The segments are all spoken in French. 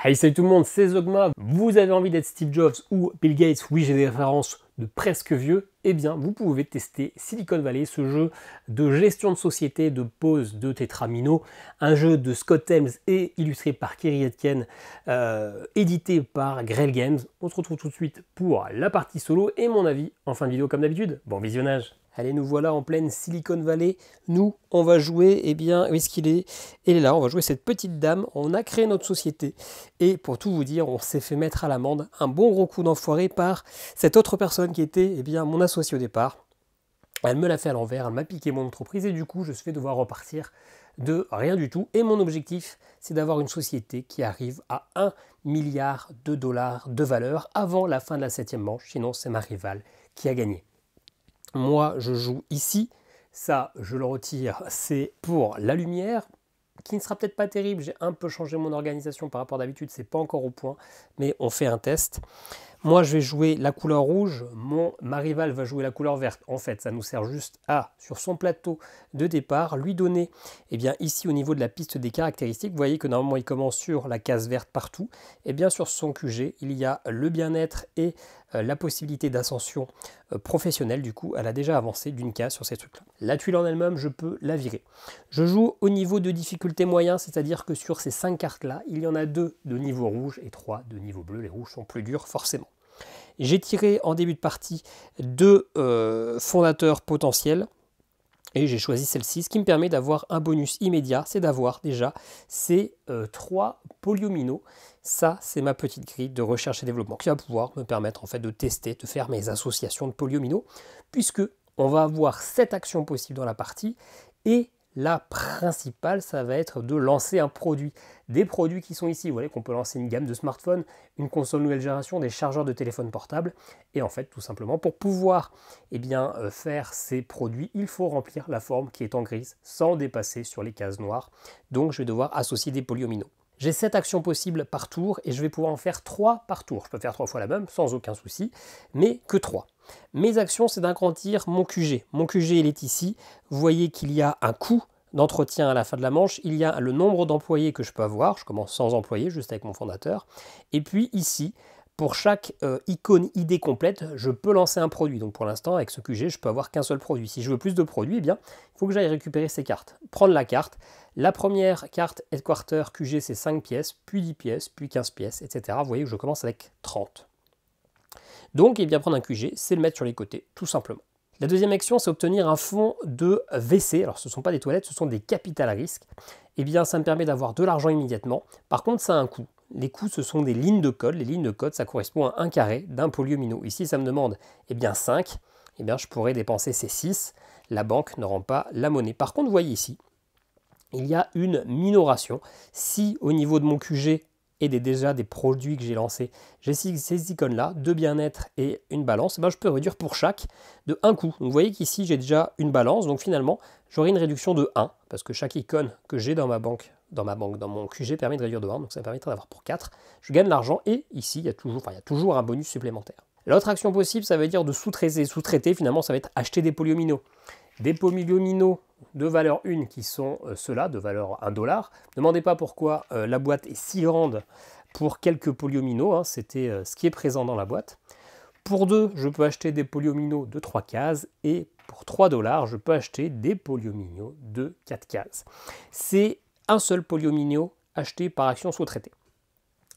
Hey salut tout le monde, c'est Zogma. Vous avez envie d'être Steve Jobs ou Bill Gates Oui, j'ai des références de presque vieux. Eh bien, vous pouvez tester Silicon Valley, ce jeu de gestion de société, de pose de tétramino, un jeu de Scott Thames et illustré par Kerry Etienne, euh, édité par Grell Games. On se retrouve tout de suite pour la partie solo et mon avis en fin de vidéo comme d'habitude. Bon visionnage Allez, nous voilà en pleine Silicon Valley. Nous, on va jouer, eh bien, où est-ce qu'il est Elle est là, on va jouer cette petite dame. On a créé notre société. Et pour tout vous dire, on s'est fait mettre à l'amende un bon gros coup d'enfoiré par cette autre personne qui était, eh bien, mon associé au départ. Elle me l'a fait à l'envers, elle m'a piqué mon entreprise et du coup, je vais devoir repartir de rien du tout. Et mon objectif, c'est d'avoir une société qui arrive à 1 milliard de dollars de valeur avant la fin de la septième manche. Sinon, c'est ma rivale qui a gagné. Moi, je joue ici. Ça, je le retire, c'est pour la lumière qui ne sera peut-être pas terrible. J'ai un peu changé mon organisation par rapport d'habitude, c'est pas encore au point, mais on fait un test. Moi, je vais jouer la couleur rouge, mon, ma va jouer la couleur verte. En fait, ça nous sert juste à, sur son plateau de départ, lui donner, eh bien, ici au niveau de la piste des caractéristiques, vous voyez que normalement il commence sur la case verte partout, et eh bien sur son QG, il y a le bien-être et euh, la possibilité d'ascension euh, professionnelle. Du coup, elle a déjà avancé d'une case sur ces trucs-là. La tuile en elle-même, je peux la virer. Je joue au niveau de difficulté moyen, c'est-à-dire que sur ces cinq cartes-là, il y en a 2 de niveau rouge et 3 de niveau bleu. Les rouges sont plus durs, forcément. J'ai tiré en début de partie deux euh, fondateurs potentiels. Et j'ai choisi celle-ci, ce qui me permet d'avoir un bonus immédiat, c'est d'avoir déjà ces euh, trois polyominos. Ça, c'est ma petite grille de recherche et développement qui va pouvoir me permettre en fait de tester, de faire mes associations de polyominos, puisque on va avoir sept actions possibles dans la partie et la principale, ça va être de lancer un produit. Des produits qui sont ici, vous voyez qu'on peut lancer une gamme de smartphones, une console nouvelle génération, des chargeurs de téléphone portable. Et en fait, tout simplement, pour pouvoir eh bien, euh, faire ces produits, il faut remplir la forme qui est en grise sans dépasser sur les cases noires. Donc je vais devoir associer des polyomino. J'ai sept actions possibles par tour et je vais pouvoir en faire 3 par tour. Je peux faire trois fois la même sans aucun souci, mais que 3. Mes actions, c'est d'agrandir mon QG. Mon QG, il est ici. Vous voyez qu'il y a un coût d'entretien à la fin de la manche, il y a le nombre d'employés que je peux avoir, je commence sans employés, juste avec mon fondateur, et puis ici, pour chaque euh, icône idée complète, je peux lancer un produit. Donc pour l'instant, avec ce QG, je peux avoir qu'un seul produit. Si je veux plus de produits, eh bien, il faut que j'aille récupérer ces cartes. Prendre la carte. La première carte headquarter QG, c'est 5 pièces, puis 10 pièces, puis 15 pièces, etc. Vous voyez que je commence avec 30. Donc, prendre un QG, c'est le mettre sur les côtés, tout simplement. La deuxième action, c'est obtenir un fonds de WC. Alors, ce ne sont pas des toilettes, ce sont des capitales à risque. Eh bien, ça me permet d'avoir de l'argent immédiatement. Par contre, ça a un coût. Les coûts, ce sont des lignes de code. Les lignes de code, ça correspond à un carré d'un polyomino. Ici, ça me demande eh bien, 5. Eh bien, je pourrais dépenser ces 6. La banque ne rend pas la monnaie. Par contre, vous voyez ici, il y a une minoration. Si au niveau de mon QG, et déjà des produits que j'ai lancés. J'ai ces icônes-là, deux bien-être et une balance, eh ben, je peux réduire pour chaque de un coup. vous voyez qu'ici j'ai déjà une balance, donc finalement j'aurai une réduction de 1, parce que chaque icône que j'ai dans ma banque, dans ma banque, dans mon QG permet de réduire de 1, donc ça me permettra d'avoir pour 4. Je gagne l'argent et ici il y a toujours, il toujours un bonus supplémentaire. L'autre action possible, ça veut dire de sous-traiter. Sous-traiter, finalement, ça va être acheter des polyomino des pomiliominos de valeur 1 qui sont euh, ceux-là, de valeur 1 dollar. Demandez pas pourquoi euh, la boîte est si grande pour quelques poliominos, hein. c'était euh, ce qui est présent dans la boîte. Pour 2, je peux acheter des poliominos de 3 cases et pour 3 dollars, je peux acheter des poliominos de 4 cases. C'est un seul polyomino acheté par action sous-traitée.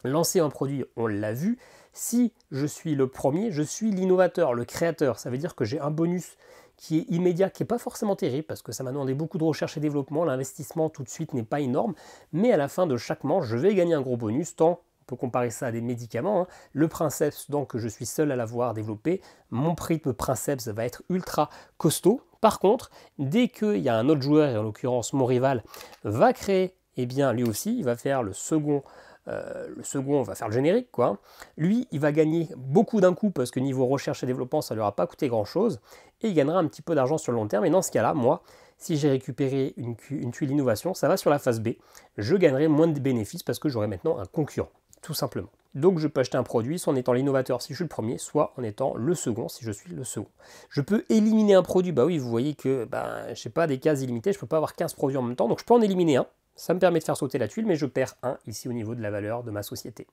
Lancer un produit, on l'a vu. Si je suis le premier, je suis l'innovateur, le créateur. Ça veut dire que j'ai un bonus qui est immédiat, qui n'est pas forcément terrible, parce que ça m'a demandé beaucoup de recherche et développement, l'investissement tout de suite n'est pas énorme, mais à la fin de chaque manche, je vais gagner un gros bonus, tant on peut comparer ça à des médicaments. Hein, le princeps, donc, je suis seul à l'avoir développé, mon prix princeps va être ultra costaud. Par contre, dès qu'il y a un autre joueur, et en l'occurrence mon rival, va créer, eh bien lui aussi, il va faire le second euh, le second va faire le générique, quoi. Lui, il va gagner beaucoup d'un coup parce que niveau recherche et développement, ça ne leur a pas coûté grand-chose, et il gagnera un petit peu d'argent sur le long terme. Et dans ce cas-là, moi, si j'ai récupéré une, tuile innovation, ça va sur la phase B. Je gagnerai moins de bénéfices parce que j'aurai maintenant un concurrent, tout simplement. Donc je peux acheter un produit soit en étant l'innovateur si je suis le premier, soit en étant le second si je suis le second. Je peux éliminer un produit, bah oui, vous voyez que bah, ben, je sais pas des cases illimitées, je peux pas avoir 15 produits en même temps, donc je peux en éliminer un, ça me permet de faire sauter la tuile, mais je perds 1 ici au niveau de la valeur de ma société.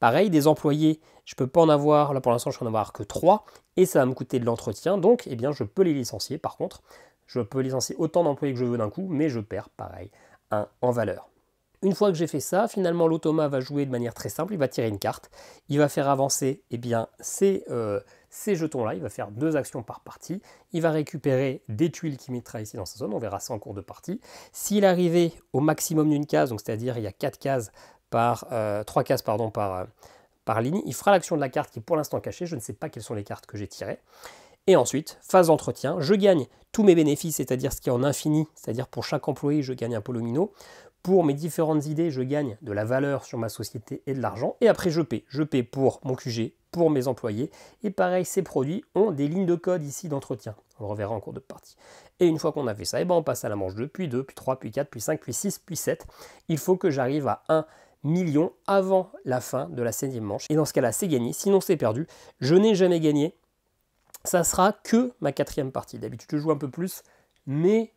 Pareil, des employés, je ne peux pas en avoir, là pour l'instant je peux en avoir que 3, et ça va me coûter de l'entretien, donc eh bien, je peux les licencier par contre. Je peux licencier autant d'employés que je veux d'un coup, mais je perds pareil un en valeur. Une fois que j'ai fait ça, finalement l'automa va jouer de manière très simple, il va tirer une carte, il va faire avancer eh bien, ses... Euh, ces jetons-là, il va faire deux actions par partie, il va récupérer des tuiles qui mettra ici dans sa zone, on verra ça en cours de partie. S'il arrivait au maximum d'une case, donc c'est-à-dire il y a quatre cases par, euh, trois cases pardon, par, euh, par ligne, il fera l'action de la carte qui est pour l'instant cachée, je ne sais pas quelles sont les cartes que j'ai tirées. Et ensuite, phase d'entretien, je gagne tous mes bénéfices, c'est-à-dire ce qui est en infini, c'est-à-dire pour chaque employé, je gagne un polomino pour mes différentes idées, je gagne de la valeur sur ma société et de l'argent. Et après, je paie. Je paie pour mon QG, pour mes employés. Et pareil, ces produits ont des lignes de code ici d'entretien. On le reverra en cours de partie. Et une fois qu'on a fait ça, et eh ben on passe à la manche 2, puis 2, puis 3, puis 4, puis 5, puis 6, puis 7. Il faut que j'arrive à 1 million avant la fin de la septième manche. Et dans ce cas-là, c'est gagné. Sinon, c'est perdu. Je n'ai jamais gagné. Ça sera que ma quatrième partie. D'habitude, je joue un peu plus, mais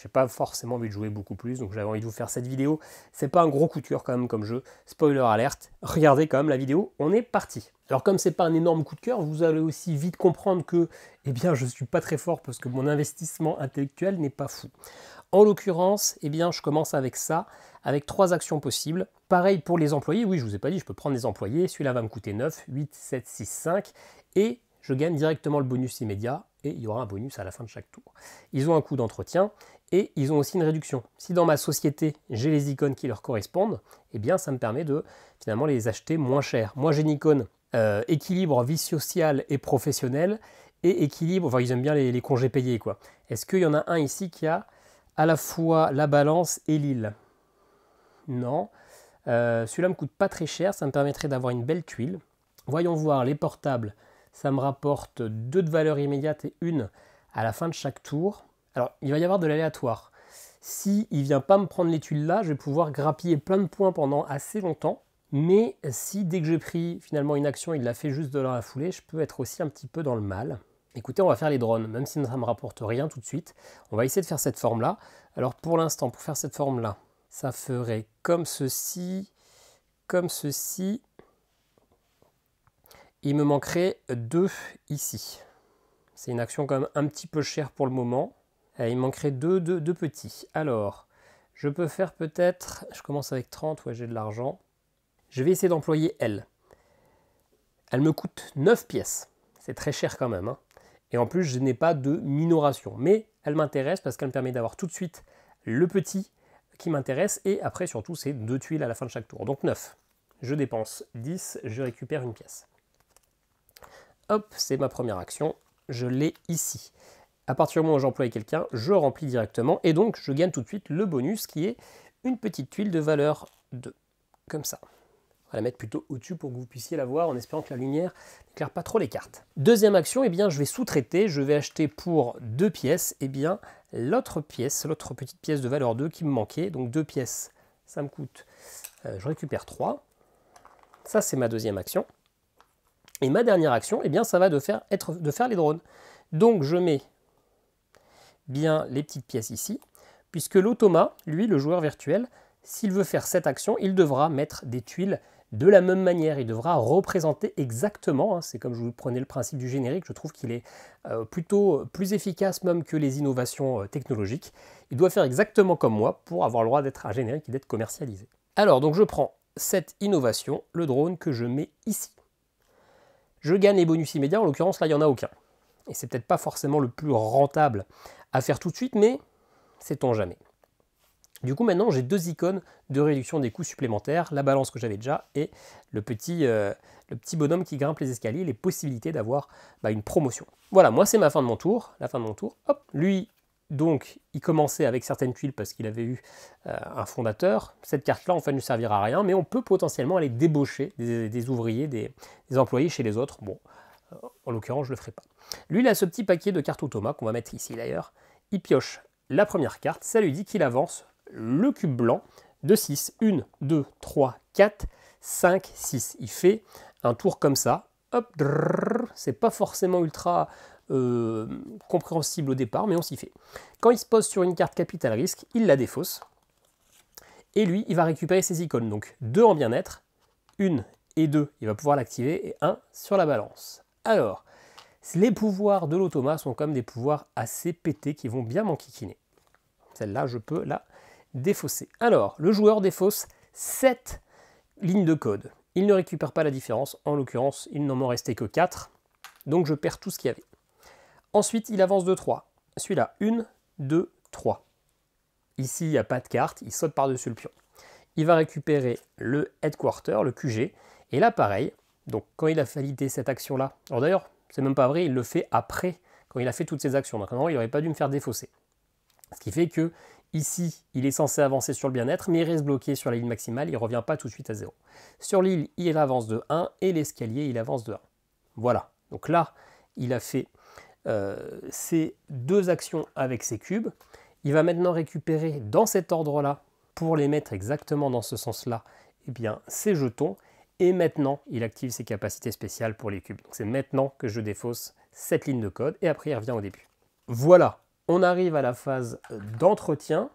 j'ai pas forcément envie de jouer beaucoup plus, donc j'avais envie de vous faire cette vidéo. C'est pas un gros coup de cœur quand même comme jeu. Spoiler alerte, regardez quand même la vidéo, on est parti. Alors comme c'est pas un énorme coup de cœur, vous allez aussi vite comprendre que eh bien je suis pas très fort parce que mon investissement intellectuel n'est pas fou. En l'occurrence, eh bien je commence avec ça, avec trois actions possibles. Pareil pour les employés, oui, je vous ai pas dit, je peux prendre des employés, celui-là va me coûter 9, 8, 7, 6, 5 et je gagne directement le bonus immédiat et il y aura un bonus à la fin de chaque tour. Ils ont un coût d'entretien et ils ont aussi une réduction. Si dans ma société j'ai les icônes qui leur correspondent, eh bien ça me permet de finalement les acheter moins cher. Moi j'ai une icône euh, équilibre vie sociale et professionnelle et équilibre, enfin ils aiment bien les, congés payés quoi. Est-ce qu'il y en a un ici qui a à la fois la balance et l'île Non. Euh, celui-là me coûte pas très cher, ça me permettrait d'avoir une belle tuile. Voyons voir les portables. Ça me rapporte deux de valeur immédiate et une à la fin de chaque tour. Alors, il va y avoir de l'aléatoire. S'il il vient pas me prendre les tuiles là, je vais pouvoir grappiller plein de points pendant assez longtemps. Mais si dès que j'ai pris finalement une action, il l'a fait juste de la foulée, je peux être aussi un petit peu dans le mal. Écoutez, on va faire les drones, même si ça ne me rapporte rien tout de suite. On va essayer de faire cette forme-là. Alors pour l'instant, pour faire cette forme-là, ça ferait comme ceci, comme ceci, il me manquerait 2 ici. C'est une action quand même un petit peu chère pour le moment. Euh, il manquerait 2 deux, deux, deux, petits. Alors, je peux faire peut-être... Je commence avec 30, ouais j'ai de l'argent. Je vais essayer d'employer elle. Elle me coûte 9 pièces. C'est très cher quand même. Hein. Et en plus, je n'ai pas de minoration. Mais elle m'intéresse parce qu'elle me permet d'avoir tout de suite le petit qui m'intéresse. Et après, surtout, c'est deux tuiles à la fin de chaque tour. Donc 9. Je dépense 10, je récupère une pièce hop, c'est ma première action, je l'ai ici. À partir du moment où j'emploie quelqu'un, je remplis directement et donc je gagne tout de suite le bonus qui est une petite tuile de valeur 2, comme ça. On va la mettre plutôt au-dessus pour que vous puissiez la voir en espérant que la lumière n'éclaire pas trop les cartes. Deuxième action, eh bien, je vais sous-traiter, je vais acheter pour deux pièces eh bien l'autre pièce, l'autre petite pièce de valeur 2 qui me manquait. Donc deux pièces, ça me coûte, euh, je récupère 3. Ça c'est ma deuxième action. Et ma dernière action, eh bien, ça va de faire, être, de faire les drones. Donc je mets bien les petites pièces ici, puisque l'automa, lui, le joueur virtuel, s'il veut faire cette action, il devra mettre des tuiles de la même manière, il devra représenter exactement, hein, c'est comme je vous prenais le principe du générique, je trouve qu'il est euh, plutôt euh, plus efficace même que les innovations euh, technologiques, il doit faire exactement comme moi pour avoir le droit d'être un générique et d'être commercialisé. Alors donc je prends cette innovation, le drone que je mets ici je gagne les bonus immédiats, en l'occurrence là il n'y en a aucun. Et c'est peut-être pas forcément le plus rentable à faire tout de suite, mais sait-on jamais. Du coup maintenant j'ai deux icônes de réduction des coûts supplémentaires, la balance que j'avais déjà et le petit, euh, bonhomme qui grimpe les escaliers, les possibilités d'avoir bah, une promotion. Voilà, moi c'est ma fin de mon tour, la fin de mon tour, hop, lui donc, il commençait avec certaines tuiles parce qu'il avait eu euh, un fondateur. Cette carte-là, en fait, ne servira à rien, mais on peut potentiellement aller débaucher des, ouvriers, des, employés chez les autres. Bon, euh, en l'occurrence, je ne le ferai pas. Lui, il a ce petit paquet de cartes automa qu'on va mettre ici d'ailleurs. Il pioche la première carte, ça lui dit qu'il avance le cube blanc de 6. 1, 2, 3, 4, 5, 6. Il fait un tour comme ça. Hop, c'est pas forcément ultra euh, compréhensible au départ, mais on s'y fait. Quand il se pose sur une carte capital risque, il la défausse. Et lui, il va récupérer ses icônes. Donc deux en bien-être, une et deux, il va pouvoir l'activer, et un sur la balance. Alors, les pouvoirs de l'automa sont comme des pouvoirs assez pétés qui vont bien m'enquiquiner. Celle-là, je peux la défausser. Alors, le joueur défausse 7 lignes de code. Il ne récupère pas la différence, en l'occurrence, il n'en m'en restait que 4, donc je perds tout ce qu'il y avait. Ensuite, il avance de 3. Celui-là, 1, 2, 3. Ici, il n'y a pas de carte, il saute par-dessus le pion. Il va récupérer le headquarter, le QG. Et là, pareil, donc quand il a validé cette action-là, alors d'ailleurs, c'est même pas vrai, il le fait après, quand il a fait toutes ses actions. Donc normalement, il n'aurait pas dû me faire défausser. Ce qui fait que ici, il est censé avancer sur le bien-être, mais il reste bloqué sur la ligne maximale, il ne revient pas tout de suite à 0. Sur l'île, il avance de 1 et l'escalier, il avance de 1. Voilà. Donc là, il a fait ses euh, deux actions avec ses cubes. Il va maintenant récupérer dans cet ordre-là, pour les mettre exactement dans ce sens-là, Et eh bien, ses jetons. Et maintenant, il active ses capacités spéciales pour les cubes. Donc c'est maintenant que je défausse cette ligne de code, et après il revient au début. Voilà, on arrive à la phase d'entretien.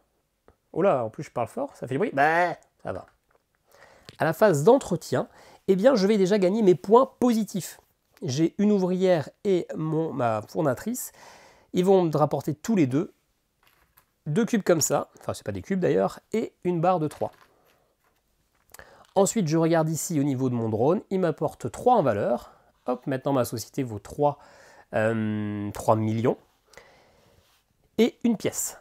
Oh là, en plus je parle fort, ça fait du bruit. Bah, ça va. À la phase d'entretien, eh bien, je vais déjà gagner mes points positifs j'ai une ouvrière et mon, ma fournatrice. Ils vont me rapporter tous les deux deux cubes comme ça, enfin c'est pas des cubes d'ailleurs, et une barre de 3. Ensuite, je regarde ici au niveau de mon drone, il m'apporte 3 en valeur. Hop, maintenant ma société vaut 3, euh, millions. Et une pièce.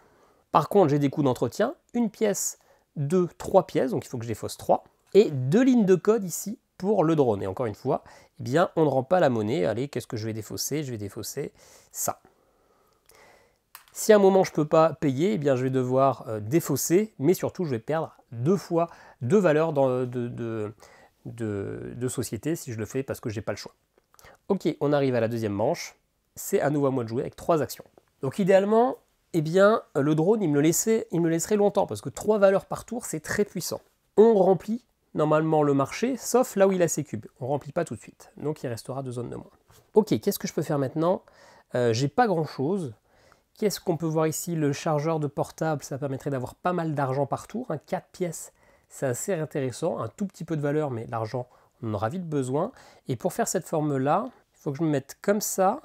Par contre, j'ai des coûts d'entretien, une pièce, deux, trois pièces, donc il faut que je défausse 3. Et deux lignes de code ici pour le drone. Et encore une fois, eh bien, on ne rend pas la monnaie. Allez, qu'est-ce que je vais défausser Je vais défausser ça. Si à un moment je peux pas payer, eh bien, je vais devoir euh, défausser, mais surtout je vais perdre deux fois deux valeurs dans, euh, de, de, société si je le fais parce que j'ai pas le choix. Ok, on arrive à la deuxième manche. C'est à nouveau à moi de jouer avec trois actions. Donc idéalement, eh bien, euh, le drone, il me, le laissait, il me laisserait longtemps parce que trois valeurs par tour, c'est très puissant. On remplit normalement le marché, sauf là où il a ses cubes. On ne remplit pas tout de suite, donc il restera deux zones de moins. Ok, qu'est-ce que je peux faire maintenant euh, J'ai pas grand-chose. Qu'est-ce qu'on peut voir ici Le chargeur de portable, ça permettrait d'avoir pas mal d'argent partout. Hein. tour. 4 pièces, c'est assez intéressant. Un tout petit peu de valeur, mais l'argent, on aura vite besoin. Et pour faire cette forme-là, il faut que je me mette comme ça.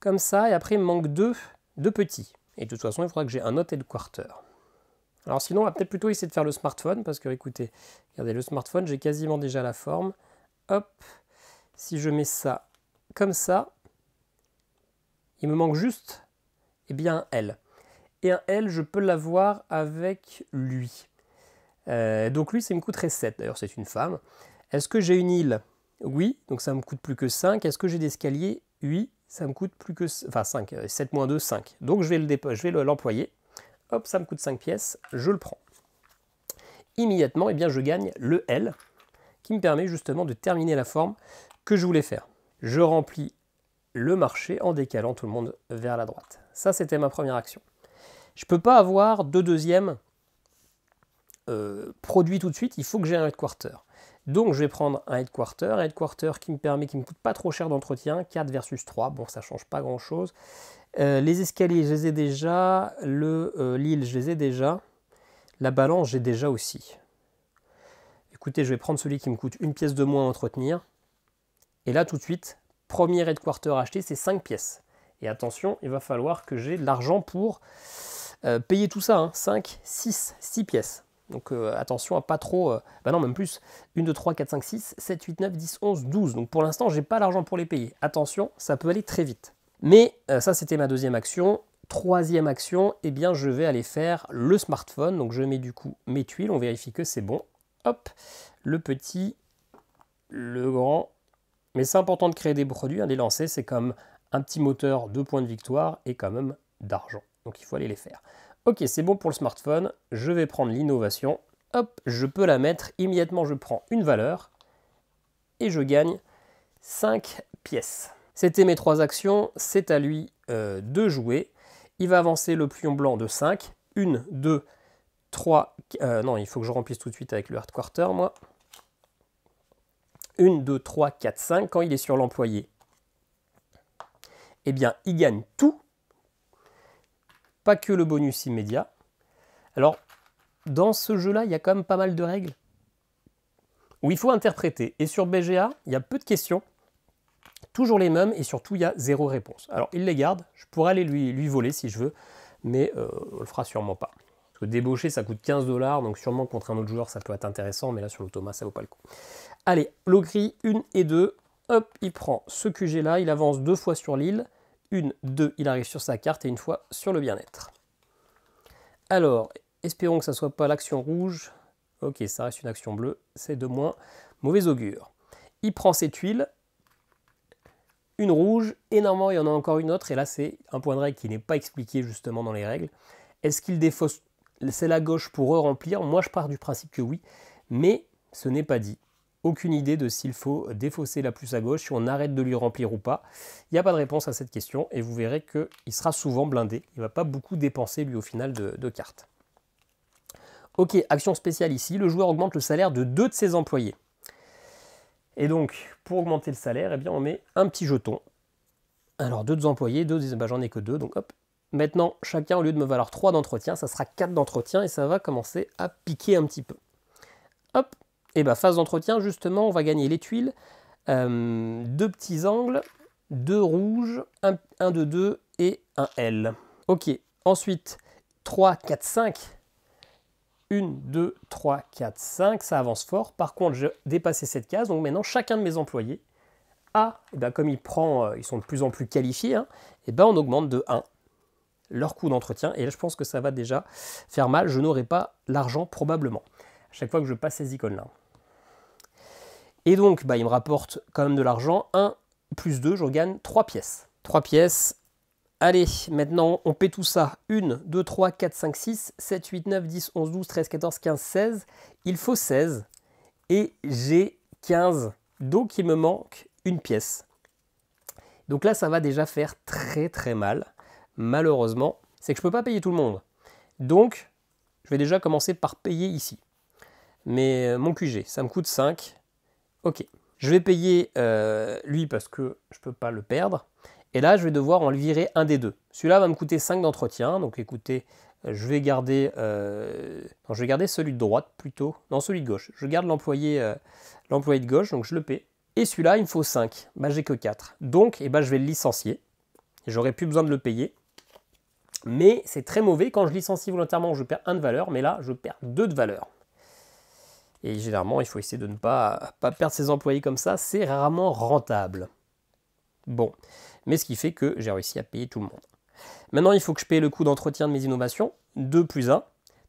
Comme ça, et après il me manque deux, deux petits. Et de toute façon, il faudra que j'ai un autre et le quarter. Alors sinon, on va peut-être plutôt essayer de faire le smartphone, parce que écoutez, regardez, le smartphone, j'ai quasiment déjà la forme. Hop, si je mets ça comme ça, il me manque juste eh bien, un L. Et un L, je peux l'avoir avec lui. Euh, donc lui, ça me coûterait 7. D'ailleurs, c'est une femme. Est-ce que j'ai une île Oui, donc ça me coûte plus que 5. Est-ce que j'ai des escaliers Oui, ça me coûte plus que... Enfin, 5. 7 euh, moins 2, 5. Donc je vais l'employer hop, ça me coûte 5 pièces, je le prends. Immédiatement, eh bien, je gagne le L, qui me permet justement de terminer la forme que je voulais faire. Je remplis le marché en décalant tout le monde vers la droite. Ça, c'était ma première action. Je ne peux pas avoir deux deuxième euh, produits tout de suite, il faut que j'ai un headquarter. Donc je vais prendre un headquarter, un headquarter qui me permet, qui me coûte pas trop cher d'entretien, 4 versus 3, bon ça change pas grand chose. Euh, les escaliers, je les ai déjà. Le euh, je les ai déjà. La balance, j'ai déjà aussi. Écoutez, je vais prendre celui qui me coûte une pièce de moins à entretenir. Et là, tout de suite, premier headquarter acheté, c'est 5 pièces. Et attention, il va falloir que j'ai de l'argent pour euh, payer tout ça. 5, 6, 6 pièces. Donc euh, attention à pas trop... bah non, même plus. 1, 2, 3, 4, 5, 6, 7, 8, 9, 10, 11, 12. Donc pour l'instant, je n'ai pas l'argent pour les payer. Attention, ça peut aller très vite. Mais euh, ça, c'était ma deuxième action. Troisième action, eh bien, je vais aller faire le smartphone. Donc, je mets du coup mes tuiles. On vérifie que c'est bon. Hop, le petit, le grand. Mais c'est important de créer des produits, hein, des les lancer. C'est comme un petit moteur de points de victoire et quand même d'argent. Donc, il faut aller les faire. Ok, c'est bon pour le smartphone. Je vais prendre l'innovation. Hop, je peux la mettre. Immédiatement, je prends une valeur et je gagne 5 pièces. C'était mes trois actions, c'est à lui euh, de jouer. Il va avancer le pion blanc de 5. 1, 2, 3... non, il faut que je remplisse tout de suite avec le hard quarter, moi. 1, 2, 3, 4, 5. Quand il est sur l'employé, eh bien, il gagne tout. Pas que le bonus immédiat. Alors, dans ce jeu-là, il y a quand même pas mal de règles où il faut interpréter. Et sur BGA, il y a peu de questions. Toujours les mêmes et surtout il y a zéro réponse. Alors il les garde, je pourrais aller lui, lui voler si je veux, mais euh, on ne le fera sûrement pas. Parce que débaucher ça coûte 15 dollars, donc sûrement contre un autre joueur ça peut être intéressant, mais là sur l'automat ça vaut pas le coup. Allez, l'eau une et deux. hop, il prend ce QG là, il avance deux fois sur l'île, une, deux, il arrive sur sa carte et une fois sur le bien-être. Alors, espérons que ça soit pas l'action rouge. Ok, ça reste une action bleue, c'est de moins mauvais augure. Il prend ses tuiles, une rouge, et normalement il y en a encore une autre, et là c'est un point de règle qui n'est pas expliqué justement dans les règles. Est-ce qu'il défausse celle la gauche pour remplir Moi je pars du principe que oui, mais ce n'est pas dit. Aucune idée de s'il faut défausser la plus à gauche, si on arrête de lui remplir ou pas. Il n'y a pas de réponse à cette question, et vous verrez qu'il sera souvent blindé. Il ne va pas beaucoup dépenser lui au final de cartes. Ok, action spéciale ici, le joueur augmente le salaire de deux de ses employés. Et donc, pour augmenter le salaire, eh bien, on met un petit jeton. Alors, deux employés, deux des... Bah, j'en ai que deux, donc hop. Maintenant, chacun, au lieu de me valoir trois d'entretien, ça sera quatre d'entretien et ça va commencer à piquer un petit peu. Hop, et bah, phase d'entretien, justement, on va gagner les tuiles, euh, deux petits angles, deux rouges, un, un de deux et un L. Ok, ensuite, 3, 4, 5, 1, 2, 3, 4, 5, ça avance fort. Par contre, j'ai dépassé cette case, donc maintenant chacun de mes employés a, et eh ben, comme il prend, euh, ils sont de plus en plus qualifiés, et hein, eh bien on augmente de 1 leur coût d'entretien. Et là, je pense que ça va déjà faire mal. Je n'aurai pas l'argent probablement à chaque fois que je passe ces icônes-là. Et donc, bah, il me rapporte quand même de l'argent. 1 plus 2, je gagne 3 pièces. 3 pièces Allez, maintenant on paie tout ça. 1, 2, 3, 4, 5, 6, 7, 8, 9, 10, 11, 12, 13, 14, 15, 16. Il faut 16 et j'ai 15. Donc il me manque une pièce. Donc là ça va déjà faire très très mal. Malheureusement, c'est que je ne peux pas payer tout le monde. Donc je vais déjà commencer par payer ici. Mais euh, mon QG, ça me coûte 5. Ok. Je vais payer euh, lui parce que je ne peux pas le perdre. Et là, je vais devoir en virer un des deux. Celui-là va me coûter 5 d'entretien. Donc écoutez, je vais garder, euh, je vais garder celui de droite plutôt. Non, celui de gauche. Je garde l'employé euh, de gauche, donc je le paie. Et celui-là, il me faut 5. Bah, j'ai que 4. Donc, eh ben, je vais le licencier. J'aurais plus besoin de le payer. Mais c'est très mauvais. Quand je licencie volontairement, je perds 1 de valeur. Mais là, je perds 2 de valeur. Et généralement, il faut essayer de ne pas, pas perdre ses employés comme ça. C'est rarement rentable. Bon mais ce qui fait que j'ai réussi à payer tout le monde. Maintenant, il faut que je paye le coût d'entretien de mes innovations, 2 plus 1,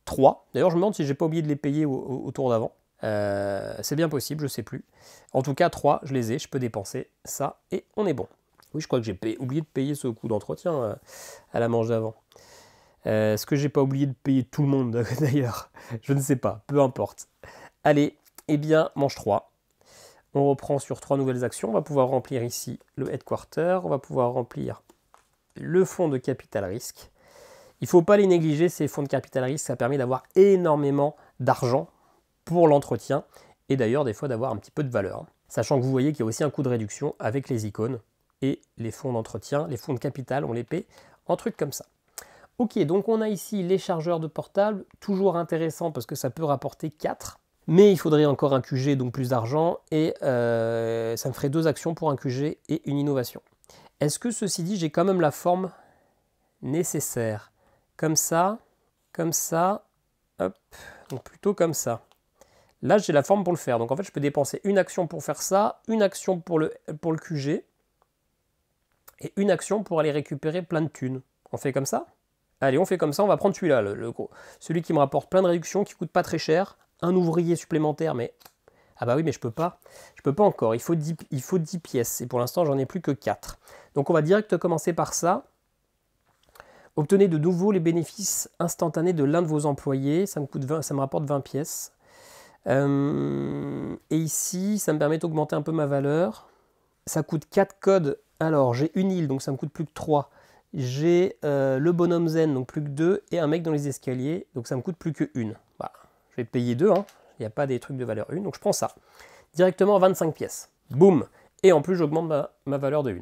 3. D'ailleurs, je me demande si j'ai pas oublié de les payer au, tour d'avant. Euh, c'est bien possible, je sais plus. En tout cas, 3, je les ai, je peux dépenser ça et on est bon. Oui, je crois que j'ai oublié de payer ce coût d'entretien euh, à la manche d'avant. Euh, est ce que j'ai pas oublié de payer tout le monde d'ailleurs Je ne sais pas, peu importe. Allez, eh bien, manche 3. On reprend sur trois nouvelles actions. On va pouvoir remplir ici le headquarter. On va pouvoir remplir le fonds de capital risque. Il ne faut pas les négliger, ces fonds de capital risque. Ça permet d'avoir énormément d'argent pour l'entretien et d'ailleurs des fois d'avoir un petit peu de valeur. Sachant que vous voyez qu'il y a aussi un coût de réduction avec les icônes et les fonds d'entretien, les fonds de capital, on les paie en trucs comme ça. Ok, donc on a ici les chargeurs de portable, toujours intéressant parce que ça peut rapporter 4. Mais il faudrait encore un QG, donc plus d'argent, et euh, ça me ferait deux actions pour un QG et une innovation. Est-ce que ceci dit, j'ai quand même la forme nécessaire Comme ça, comme ça, hop, donc plutôt comme ça. Là, j'ai la forme pour le faire. Donc en fait, je peux dépenser une action pour faire ça, une action pour le, pour le QG, et une action pour aller récupérer plein de thunes. On fait comme ça Allez, on fait comme ça, on va prendre celui-là, le, Celui qui me rapporte plein de réductions, qui coûte pas très cher, un ouvrier supplémentaire, mais ah bah oui, mais je peux pas. Je peux pas encore. Il faut 10, il faut 10 pièces. Et pour l'instant, j'en ai plus que 4. Donc on va direct commencer par ça. Obtenez de nouveau les bénéfices instantanés de l'un de vos employés. Ça me, coûte 20, ça me rapporte 20 pièces. Euh, et ici, ça me permet d'augmenter un peu ma valeur. Ça coûte 4 codes. Alors, j'ai une île, donc ça me coûte plus que 3. J'ai euh, le bonhomme zen, donc plus que 2. Et un mec dans les escaliers, donc ça me coûte plus que 1. Je payer 2, hein. il n'y a pas des trucs de valeur 1, donc je prends ça. Directement 25 pièces. Boum Et en plus, j'augmente ma, valeur de 1.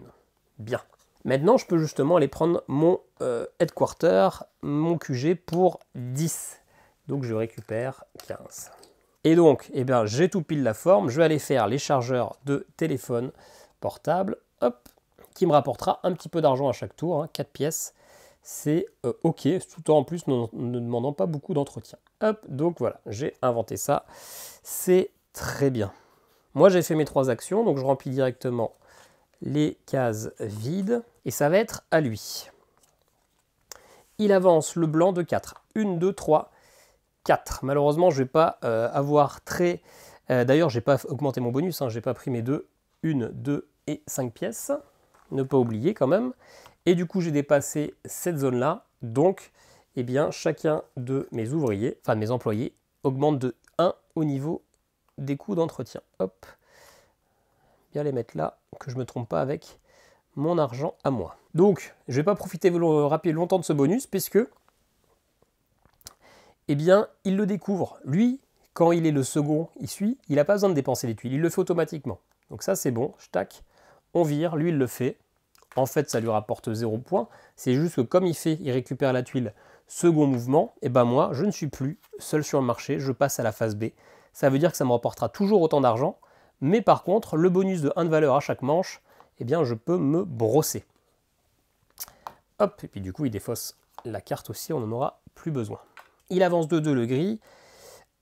Bien. Maintenant, je peux justement aller prendre mon euh, headquarter, mon QG pour 10. Donc je récupère 15. Et donc, eh bien, j'ai tout pile la forme. Je vais aller faire les chargeurs de téléphone portable. Hop qui me rapportera un petit peu d'argent à chaque tour, 4 hein. pièces. C'est euh, OK, tout en plus ne demandant pas beaucoup d'entretien donc voilà, j'ai inventé ça. C'est très bien. Moi, j'ai fait mes trois actions, donc je remplis directement les cases vides, et ça va être à lui. Il avance le blanc de 4. 1, 2, 3, 4. Malheureusement, je vais pas euh, avoir très... Euh, d'ailleurs, je n'ai pas augmenté mon bonus, hein, j'ai pas pris mes deux 1, 2 et 5 pièces. Ne pas oublier quand même. Et du coup, j'ai dépassé cette zone-là, donc eh bien chacun de mes ouvriers, enfin mes employés, augmente de 1 au niveau des coûts d'entretien. Hop, bien les mettre là, que je ne me trompe pas avec mon argent à moi. Donc, je ne vais pas profiter rappeler longtemps de ce bonus, puisque, eh bien, il le découvre. Lui, quand il est le second, il suit, il n'a pas besoin de dépenser les tuiles, il le fait automatiquement. Donc ça, c'est bon, tac, on vire, lui, il le fait. En fait, ça lui rapporte 0 points. C'est juste que comme il fait, il récupère la tuile Second mouvement, et eh ben moi, je ne suis plus seul sur le marché, je passe à la phase B. Ça veut dire que ça me rapportera toujours autant d'argent, mais par contre, le bonus de 1 de valeur à chaque manche, et eh bien, je peux me brosser. Hop, et puis du coup, il défausse la carte aussi, on n'en aura plus besoin. Il avance de 2 le gris,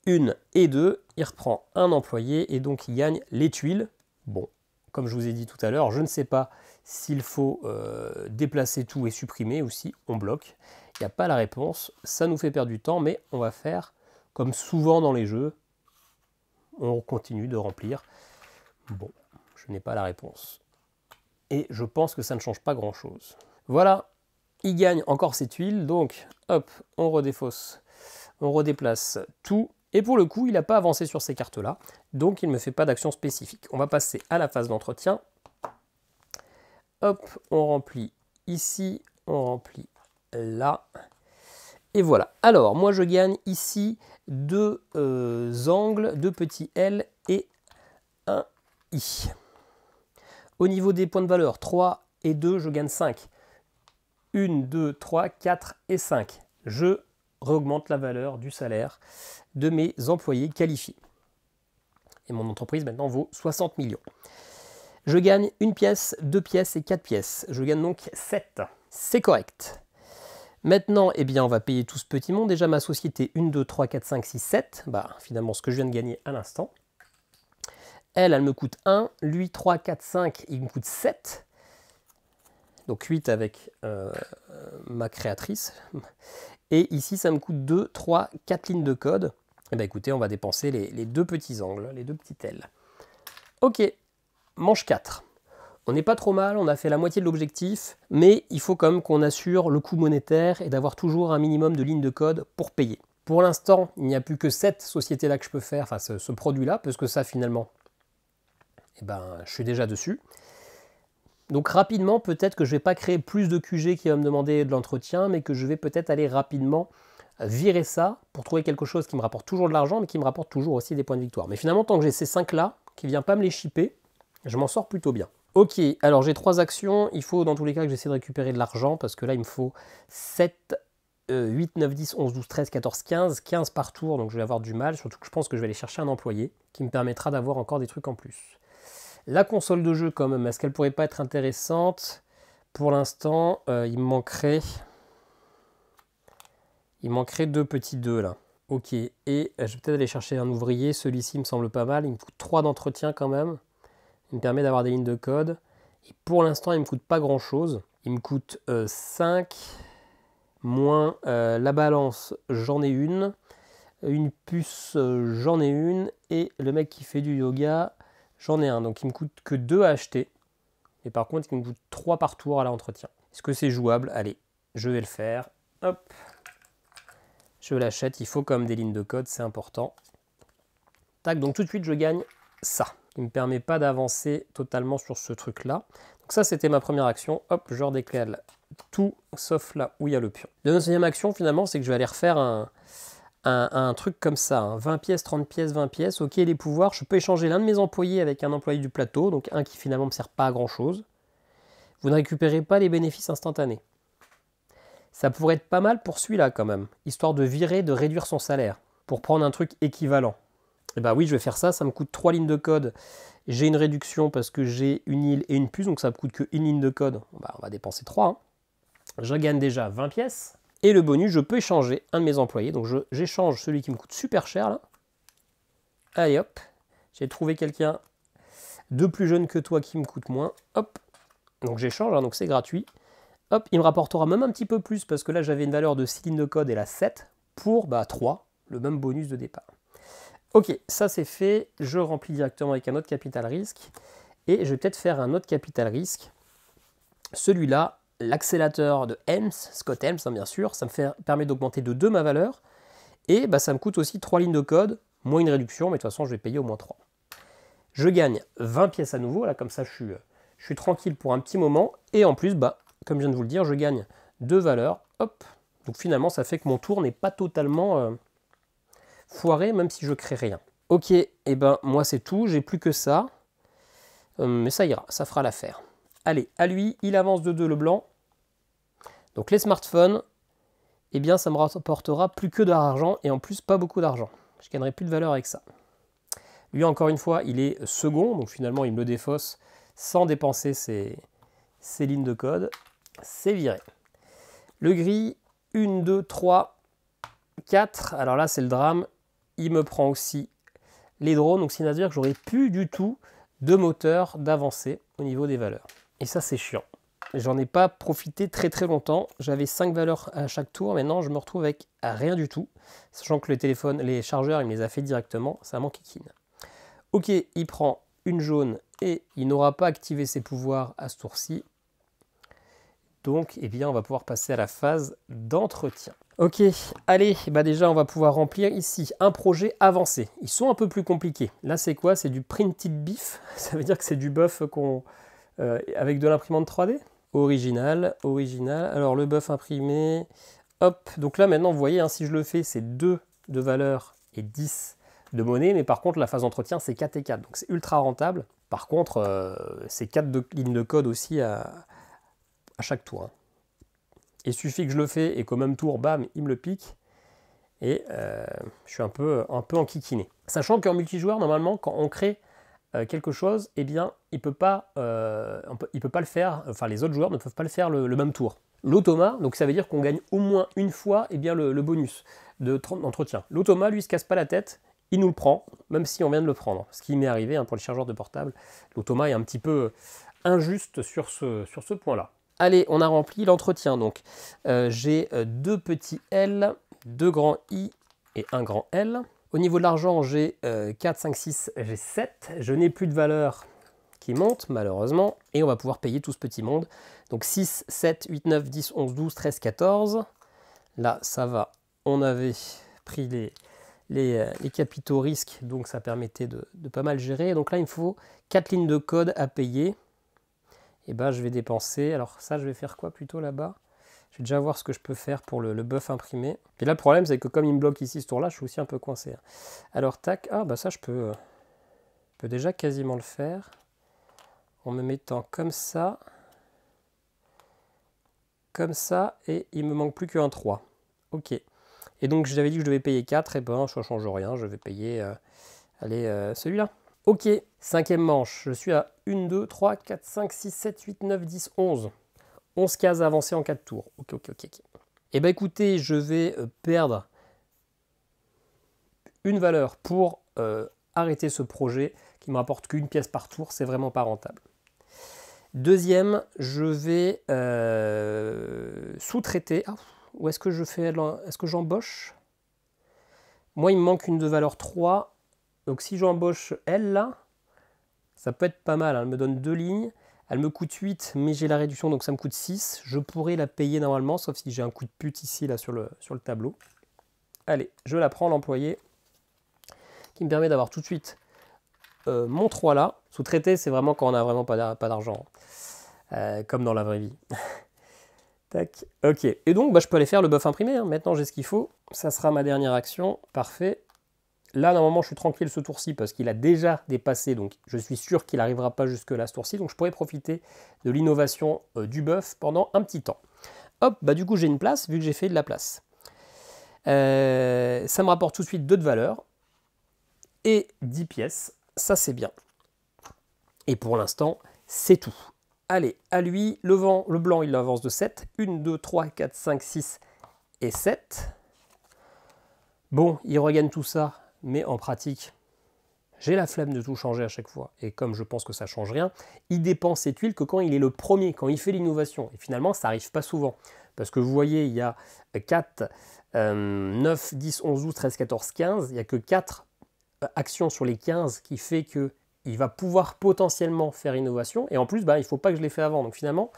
1 et 2, il reprend un employé et donc il gagne les tuiles. Bon, comme je vous ai dit tout à l'heure, je ne sais pas s'il faut euh, déplacer tout et supprimer ou si on bloque. Il n'y a pas la réponse, ça nous fait perdre du temps, mais on va faire comme souvent dans les jeux, on continue de remplir. Bon, je n'ai pas la réponse. Et je pense que ça ne change pas grand-chose. Voilà, il gagne encore ses tuiles, donc hop, on redéfausse, on redéplace tout. Et pour le coup, il n'a pas avancé sur ces cartes-là, donc il ne me fait pas d'action spécifique. On va passer à la phase d'entretien. Hop, on remplit ici, on remplit là. Et voilà. Alors, moi, je gagne ici deux euh, angles, deux petits L et un I. Au niveau des points de valeur, 3 et 2, je gagne 5. 1, 2, 3, 4 et 5. Je réaugmente la valeur du salaire de mes employés qualifiés. Et mon entreprise maintenant vaut 60 millions. Je gagne une pièce, deux pièces et quatre pièces. Je gagne donc 7. C'est correct. Maintenant, eh bien, on va payer tout ce petit monde. Déjà, ma société 1, 2, 3, 4, 5, 6, 7. Bah, finalement, ce que je viens de gagner à l'instant. Elle, elle me coûte 1. Lui, 3, 4, 5, il me coûte 7. Donc 8 avec euh, euh, ma créatrice. Et ici, ça me coûte 2, 3, 4 lignes de code. Eh bien, écoutez, on va dépenser les, les deux petits angles, les deux petites ailes. Ok, manche 4 on n'est pas trop mal, on a fait la moitié de l'objectif, mais il faut quand même qu'on assure le coût monétaire et d'avoir toujours un minimum de lignes de code pour payer. Pour l'instant, il n'y a plus que cette société-là que je peux faire, enfin ce, produit-là, parce que ça finalement, eh ben, je suis déjà dessus. Donc rapidement, peut-être que je ne vais pas créer plus de QG qui va me demander de l'entretien, mais que je vais peut-être aller rapidement virer ça pour trouver quelque chose qui me rapporte toujours de l'argent, mais qui me rapporte toujours aussi des points de victoire. Mais finalement, tant que j'ai ces 5-là, qui ne viennent pas me les chipper, je m'en sors plutôt bien. Ok, alors j'ai trois actions. Il faut dans tous les cas que j'essaie de récupérer de l'argent parce que là il me faut 7, 8, 9, 10, 11, 12, 13, 14, 15. 15 par tour, donc je vais avoir du mal. Surtout que je pense que je vais aller chercher un employé qui me permettra d'avoir encore des trucs en plus. La console de jeu quand même, est-ce qu'elle pourrait pas être intéressante Pour l'instant, euh, il me manquerait... Il manquerait deux petits deux là. Ok, et euh, je vais peut-être aller chercher un ouvrier. Celui-ci me semble pas mal. Il me faut 3 d'entretien quand même. Il me permet d'avoir des lignes de code. Et pour l'instant, il ne me coûte pas grand-chose. Il me coûte 5, euh, moins euh, la balance, j'en ai une. Une puce, euh, j'en ai une. Et le mec qui fait du yoga, j'en ai un. Donc il me coûte que 2 à acheter. Et par contre, il me coûte 3 par tour à l'entretien. Est-ce que c'est jouable Allez, je vais le faire. Hop. Je l'achète. Il faut comme des lignes de code, c'est important. Tac, donc tout de suite, je gagne ça qui ne me permet pas d'avancer totalement sur ce truc-là. Donc ça, c'était ma première action. Hop, je redécale tout, sauf là où il y a le pion. La deuxième action, finalement, c'est que je vais aller refaire un, truc comme ça. 20 hein. pièces, 30 pièces, 20 pièces. Ok, les pouvoirs, je peux échanger l'un de mes employés avec un employé du plateau, donc un qui finalement ne me sert pas à grand-chose. Vous ne récupérez pas les bénéfices instantanés. Ça pourrait être pas mal pour celui-là quand même, histoire de virer, de réduire son salaire, pour prendre un truc équivalent et eh bah ben oui, je vais faire ça, ça me coûte 3 lignes de code. J'ai une réduction parce que j'ai une île et une puce, donc ça me coûte qu'une ligne de code. Bah, on va dépenser 3. Hein. Je gagne déjà 20 pièces. Et le bonus, je peux échanger un de mes employés. Donc j'échange celui qui me coûte super cher là. Allez hop, j'ai trouvé quelqu'un de plus jeune que toi qui me coûte moins. Hop, donc j'échange, hein, donc c'est gratuit. Hop, il me rapportera même un petit peu plus parce que là j'avais une valeur de 6 lignes de code et la 7 pour bah, 3, le même bonus de départ. Ok, ça c'est fait, je remplis directement avec un autre capital risque et je vais peut-être faire un autre capital risque. Celui-là, l'accélérateur de Helms, Scott Helms hein, bien sûr, ça me permet d'augmenter de 2 ma valeur et bah, ça me coûte aussi 3 lignes de code, moins une réduction, mais de toute façon je vais payer au moins 3. Je gagne 20 pièces à nouveau, là comme ça je suis, tranquille pour un petit moment et en plus, bah, comme je viens de vous le dire, je gagne 2 valeurs, hop, donc finalement ça fait que mon tour n'est pas totalement... Euh, foirer même si je crée rien. Ok, et eh ben moi c'est tout, j'ai plus que ça. Euh, mais ça ira, ça fera l'affaire. Allez, à lui, il avance de 2 le blanc. Donc les smartphones, eh bien ça me rapportera plus que de l'argent et en plus pas beaucoup d'argent. Je gagnerai plus de valeur avec ça. Lui encore une fois, il est second, donc finalement il me le défausse sans dépenser ses, ses lignes de code. C'est viré. Le gris, 1, 2, 3, 4. Alors là c'est le drame, il me prend aussi les drones. Donc c'est-à-dire que j'aurais plus du tout de moteur d'avancée au niveau des valeurs. Et ça c'est chiant. J'en ai pas profité très très longtemps. J'avais 5 valeurs à chaque tour. Maintenant je me retrouve avec rien du tout. Sachant que le téléphone, les chargeurs, il me les a fait directement. Ça m'enquiquine. Ok, il prend une jaune et il n'aura pas activé ses pouvoirs à ce tour-ci. Donc, eh bien, on va pouvoir passer à la phase d'entretien. Ok, allez, bah déjà on va pouvoir remplir ici un projet avancé. Ils sont un peu plus compliqués. Là c'est quoi C'est du printed beef, ça veut dire que c'est du buff qu'on euh, avec de l'imprimante 3D. Original, original. Alors le buff imprimé, hop. Donc là maintenant vous voyez, hein, si je le fais, c'est 2 de valeur et 10 de monnaie, mais par contre la phase d'entretien c'est 4 et 4, donc c'est ultra rentable. Par contre, euh, c'est 4 lignes de code aussi à, chaque tour. Hein il suffit que je le fais et qu'au même tour, bam, il me le pique. Et euh, je suis un peu, un peu enquiquiné. Sachant qu'en multijoueur, normalement, quand on crée euh, quelque chose, eh bien, il peut euh, peut, pas le faire. Enfin, les autres joueurs ne peuvent pas le faire le, même tour. L'automa, donc ça veut dire qu'on gagne au moins une fois, eh bien, le, bonus d'entretien. L'automa, lui, se casse pas la tête. Il nous le prend, même si on vient de le prendre. Ce qui m'est arrivé hein, pour les chargeurs de portable. L'automa est un petit peu injuste sur ce, sur ce point-là. Allez, on a rempli l'entretien. Donc, euh, j'ai euh, deux petits L, deux grands I et un grand L. Au niveau de l'argent, j'ai 4, 5, 6, j'ai 7. Je n'ai plus de valeur qui monte, malheureusement. Et on va pouvoir payer tout ce petit monde. Donc 6, 7, 8, 9, 10, 11, 12, 13, 14. Là, ça va. On avait pris euh, les, capitaux risques, donc ça permettait de, de pas mal gérer. Donc là, il me faut 4 lignes de code à payer et eh ben, je vais dépenser. Alors ça, je vais faire quoi plutôt là-bas Je vais déjà voir ce que je peux faire pour le, buff imprimé. Et là, le problème, c'est que comme il me bloque ici ce tour-là, je suis aussi un peu coincé. Hein. Alors tac, ah bah ça, je peux, euh, déjà quasiment le faire en me mettant comme ça, comme ça, et il me manque plus qu'un 3. Ok. Et donc j'avais dit que je devais payer 4, et eh ben je ne change rien, je vais payer euh, allez, euh, celui-là. Ok, cinquième manche, je suis à 1, 2, 3, 4, 5, 6, 7, 8, 9, 10, 11. 11 cases avancées en 4 tours. Ok, ok, ok. Eh bien écoutez, je vais euh, perdre une valeur pour euh, arrêter ce projet qui ne me rapporte qu'une pièce par tour, c'est vraiment pas rentable. Deuxième, je vais euh, sous-traiter. ou ah, où est-ce que je fais Est-ce que j'embauche Moi, il me manque une de valeur 3. Donc si j'embauche elle là, ça peut être pas mal. Hein. Elle me donne deux lignes. Elle me coûte 8, mais j'ai la réduction, donc ça me coûte 6. Je pourrais la payer normalement, sauf si j'ai un coup de pute ici, là, sur le, sur le tableau. Allez, je la prends, l'employé, qui me permet d'avoir tout de suite euh, mon 3 là. Sous-traité, c'est vraiment quand on n'a vraiment pas d'argent, hein. euh, comme dans la vraie vie. Tac, ok. Et donc, bah, je peux aller faire le buff imprimé. Hein. Maintenant, j'ai ce qu'il faut. Ça sera ma dernière action. Parfait. Là, normalement, je suis tranquille ce tour-ci parce qu'il a déjà dépassé, donc je suis sûr qu'il n'arrivera pas jusque-là ce tour-ci, donc je pourrais profiter de l'innovation euh, du bœuf pendant un petit temps. Hop, bah du coup j'ai une place vu que j'ai fait de la place. Euh, ça me rapporte tout de suite 2 de valeur et 10 pièces, ça c'est bien. Et pour l'instant, c'est tout. Allez, à lui, le, vent, le blanc il avance de 7, 1, 2, 3, 4, 5, 6 et 7. Bon, il regagne tout ça, mais en pratique, j'ai la flemme de tout changer à chaque fois. Et comme je pense que ça change rien, il dépense ses tuiles que quand il est le premier, quand il fait l'innovation. Et finalement, ça n'arrive pas souvent. Parce que vous voyez, il y a 4, 9, 10, 11, 12, 13, 14, 15. Il n'y a que 4 euh, actions sur les 15 qui fait qu'il va pouvoir potentiellement faire innovation. Et en plus, bah, il ne faut pas que je l'ai fait avant. Donc finalement,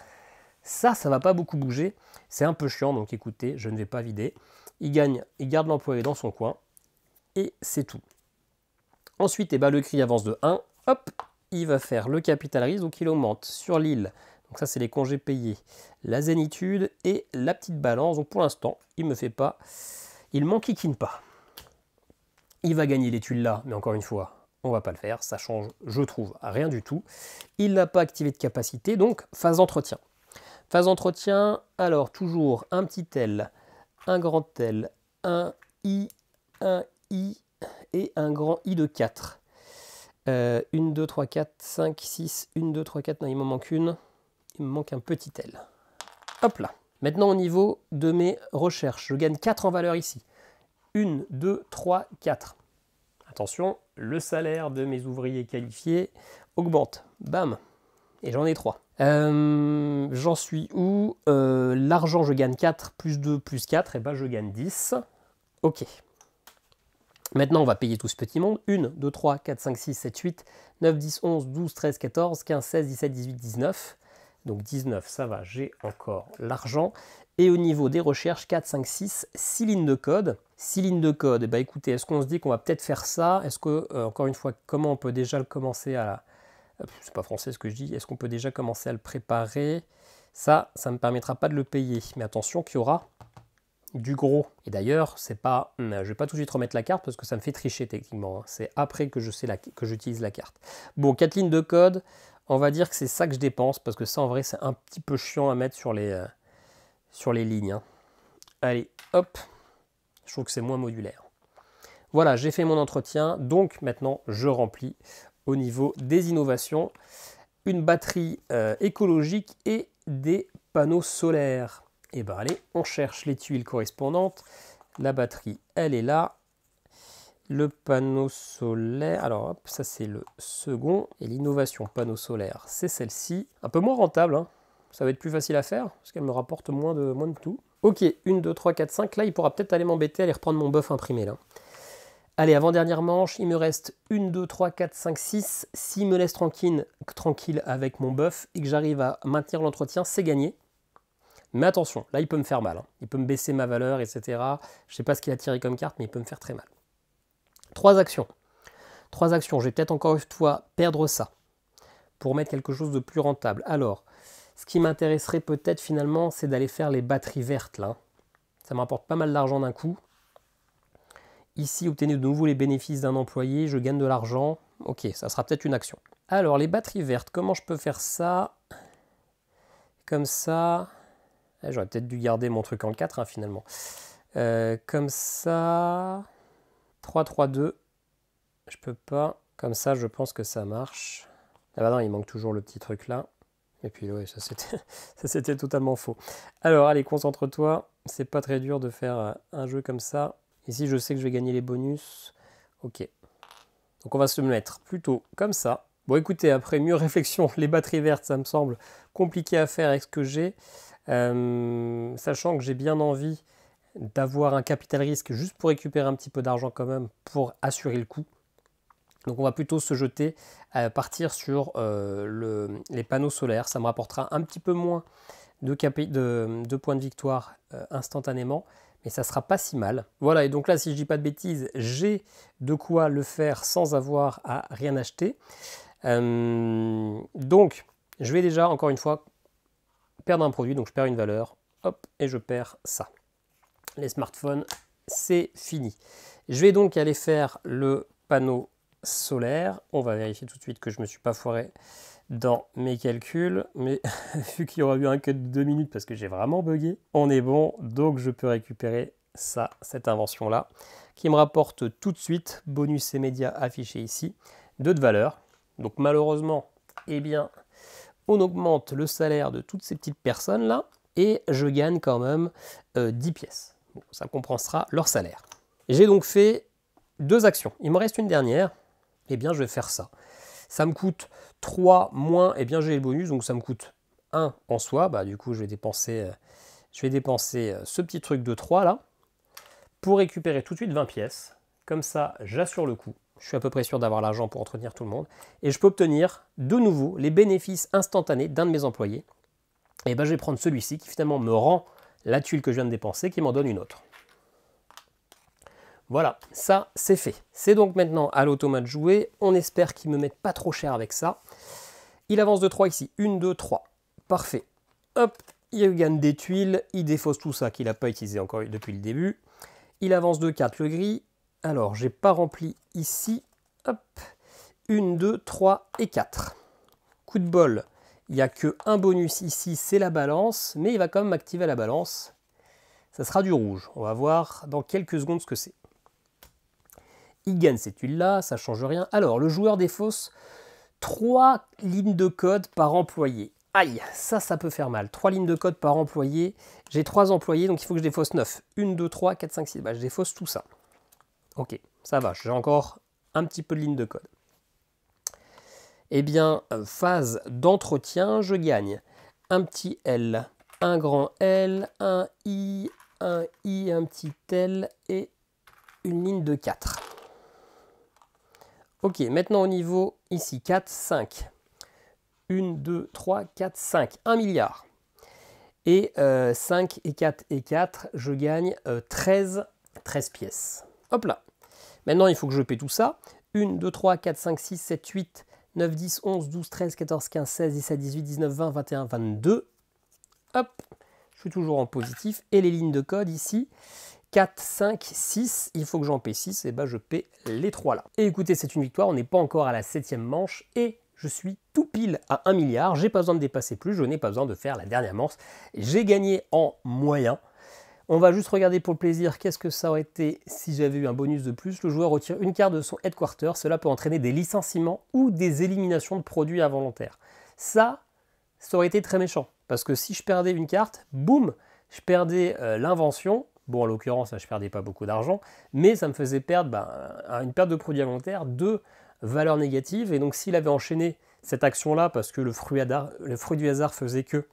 ça, ça ne va pas beaucoup bouger. C'est un peu chiant. Donc écoutez, je ne vais pas vider. Il gagne, il garde l'employé dans son coin et c'est tout. Ensuite, et eh ben, le CRI avance de 1, hop, il va faire le capital risque, donc il augmente sur l'île. Donc ça, c'est les congés payés, la zénitude et la petite balance. Donc pour l'instant, il me fait pas, il m'enquiquine pas. Il va gagner les tuiles là, mais encore une fois, on va pas le faire, ça change, je trouve, rien du tout. Il n'a pas activé de capacité, donc phase entretien. Phase entretien, alors toujours un petit L, un grand L, un I, un i et un grand i de 4. 1, 2, 3, 4, 5, 6, 1, 2, 3, 4, non, il m'en manque une. Il me manque un petit L. Hop là. Maintenant, au niveau de mes recherches, je gagne 4 en valeur ici. 1, 2, 3, 4. Attention, le salaire de mes ouvriers qualifiés augmente. Bam Et j'en ai 3. Euh, j'en suis où euh, L'argent, je gagne 4, plus 2, plus 4, et eh ben, je gagne 10. Ok. Maintenant, on va payer tout ce petit monde. 1, 2, 3, 4, 5, 6, 7, 8, 9, 10, 11, 12, 13, 14, 15, 16, 17, 18, 19. Donc 19, ça va, j'ai encore l'argent. Et au niveau des recherches, 4, 5, 6, 6 lignes de code. 6 lignes de code, et eh bah ben, écoutez, est-ce qu'on se dit qu'on va peut-être faire ça Est-ce que, euh, encore une fois, comment on peut déjà le commencer à... La... Euh, c'est pas français ce que je dis, est-ce qu'on peut déjà commencer à le préparer Ça, ça ne me permettra pas de le payer. Mais attention qu'il y aura du gros. Et d'ailleurs, c'est pas, euh, je vais pas tout de suite remettre la carte parce que ça me fait tricher techniquement. Hein. C'est après que je sais la, que j'utilise la carte. Bon, 4 lignes de code. On va dire que c'est ça que je dépense parce que ça, en vrai, c'est un petit peu chiant à mettre sur les, euh, sur les lignes. Hein. Allez, hop. Je trouve que c'est moins modulaire. Voilà, j'ai fait mon entretien. Donc maintenant, je remplis au niveau des innovations une batterie euh, écologique et des panneaux solaires. Et eh bien, allez, on cherche les tuiles correspondantes. La batterie, elle est là. Le panneau solaire, alors hop, ça c'est le second. Et l'innovation panneau solaire, c'est celle-ci. Un peu moins rentable, hein. ça va être plus facile à faire, parce qu'elle me rapporte moins de, moins de tout. Ok, 1, 2, 3, 4, 5. Là, il pourra peut-être aller m'embêter, aller reprendre mon boeuf imprimé là. Allez, avant-dernière manche, il me reste 1, 2, 3, 4, 5, 6. S'il me laisse tranquille, tranquille avec mon boeuf et que j'arrive à maintenir l'entretien, c'est gagné. Mais attention, là, il peut me faire mal. Hein. Il peut me baisser ma valeur, etc. Je ne sais pas ce qu'il a tiré comme carte, mais il peut me faire très mal. Trois actions. Trois actions. Je vais peut-être encore une fois perdre ça pour mettre quelque chose de plus rentable. Alors, ce qui m'intéresserait peut-être finalement, c'est d'aller faire les batteries vertes là. Ça rapporte pas mal d'argent d'un coup. Ici, obtenir de nouveau les bénéfices d'un employé, je gagne de l'argent. Ok, ça sera peut-être une action. Alors, les batteries vertes, comment je peux faire ça Comme ça, eh, j'aurais peut-être dû garder mon truc en 4 hein, finalement. Euh, comme ça, 3-3-2. Je peux pas. Comme ça, je pense que ça marche. Ah bah non, il manque toujours le petit truc là. Et puis ouais, ça c'était totalement faux. Alors allez, concentre-toi. C'est pas très dur de faire euh, un jeu comme ça. Ici, je sais que je vais gagner les bonus. Ok. Donc on va se mettre plutôt comme ça. Bon écoutez, après mieux réflexion, les batteries vertes, ça me semble compliqué à faire avec ce que j'ai. Euh, sachant que j'ai bien envie d'avoir un capital risque juste pour récupérer un petit peu d'argent quand même pour assurer le coût Donc on va plutôt se jeter, à euh, partir sur euh, les panneaux solaires. Ça me rapportera un petit peu moins de, points de victoire instantanément, mais ça sera pas si mal. Voilà, et donc là, si je dis pas de bêtises, j'ai de quoi le faire sans avoir à rien acheter. donc, je vais déjà, encore une fois, perdre un produit, donc je perds une valeur, hop, et je perds ça. Les smartphones, c'est fini. Je vais donc aller faire le panneau solaire. On va vérifier tout de suite que je ne me suis pas foiré dans mes calculs, mais vu qu'il y aura eu un cut de 2 minutes parce que j'ai vraiment bugué, on est bon, donc je peux récupérer ça, cette invention-là, qui me rapporte tout de suite, bonus et médias affichés ici, d'autres de valeur. Donc malheureusement, eh bien, on augmente le salaire de toutes ces petites personnes-là, et je gagne quand même 10 euh, pièces. ça comprendra leur salaire. J'ai donc fait deux actions. Il me reste une dernière. Eh bien, je vais faire ça. Ça me coûte 3 moins, eh bien, j'ai le bonus, donc ça me coûte 1 en soi. Bah, du coup, je vais dépenser, euh, je vais dépenser euh, ce petit truc de 3 là pour récupérer tout de suite 20 pièces. Comme ça, j'assure le coup je suis à peu près sûr d'avoir l'argent pour entretenir tout le monde, et je peux obtenir de nouveau les bénéfices instantanés d'un de mes employés, et ben je vais prendre celui-ci qui finalement me rend la tuile que je viens de dépenser, qui m'en donne une autre. Voilà, ça c'est fait. C'est donc maintenant à l'automate de jouer, on espère qu'il ne me mette pas trop cher avec ça. Il avance de 3 ici, 1, 2, 3, parfait. Hop, il gagne des tuiles, il défausse tout ça qu'il n'a pas utilisé encore depuis le début. Il avance de 4 le gris, alors, j'ai pas rempli ici. Hop. une, 2, 3 et 4. Coup de bol. Il n'y a que un bonus ici, c'est la balance, mais il va quand même activer la balance. Ça sera du rouge. On va voir dans quelques secondes ce que c'est. Il gagne cette huile là ça change rien. Alors, le joueur défausse trois lignes de code par employé. Aïe, ça, ça peut faire mal. Trois lignes de code par employé. J'ai trois employés, donc il faut que je défausse neuf. Une, 2, trois, 4, 5, 6. Bah, je défausse tout ça. Ok, ça va, j'ai encore un petit peu de ligne de code. Eh bien, phase d'entretien, je gagne un petit L, un grand L, un I, un I, un petit L et une ligne de 4. Ok, maintenant au niveau ici, 4, 5. 1, 2, 3, 4, 5. 1 milliard. Et 5 euh, et 4 et 4, je gagne 13, euh, 13 pièces. Hop là. Maintenant, il faut que je paie tout ça. 1, 2, 3, 4, 5, 6, 7, 8, 9, 10, 11, 12, 13, 14, 15, 16, 17, 18, 19, 20, 21, 22. Hop, je suis toujours en positif. Et les lignes de code ici, 4, 5, 6, il faut que j'en paie 6, et ben je paie les 3 là. Et écoutez, c'est une victoire, on n'est pas encore à la septième manche, et je suis tout pile à 1 milliard, j'ai pas besoin de dépasser plus, je n'ai pas besoin de faire la dernière manche, j'ai gagné en moyen, on va juste regarder pour le plaisir qu'est-ce que ça aurait été si j'avais eu un bonus de plus. Le joueur retire une carte de son headquarter. Cela peut entraîner des licenciements ou des éliminations de produits involontaires. Ça, ça aurait été très méchant. Parce que si je perdais une carte, boum, je perdais euh, l'invention. Bon, en l'occurrence, je ne perdais pas beaucoup d'argent, mais ça me faisait perdre ben, une perte de produits involontaires de valeur négative. Et donc, s'il avait enchaîné cette action-là, parce que le fruit, le fruit du hasard faisait que